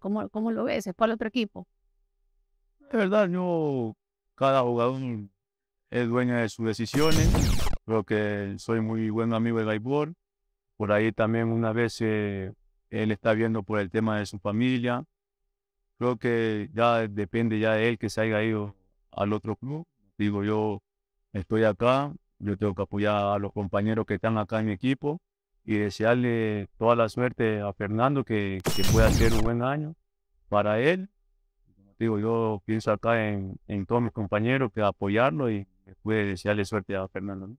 ¿Cómo, ¿Cómo, lo ves? ¿Es para el otro equipo? De verdad, yo, cada jugador es dueño de sus decisiones. Creo que soy muy buen amigo de Gaibor. Por ahí también una vez eh, él está viendo por el tema de su familia. Creo que ya depende ya de él que se haya ido al otro club. Digo, yo estoy acá, yo tengo que apoyar a los compañeros que están acá en mi equipo y desearle toda la suerte a Fernando que, pueda ser un buen año para él. Como digo, yo pienso acá en, en todos mis compañeros que apoyarlo y después desearle suerte a Fernando.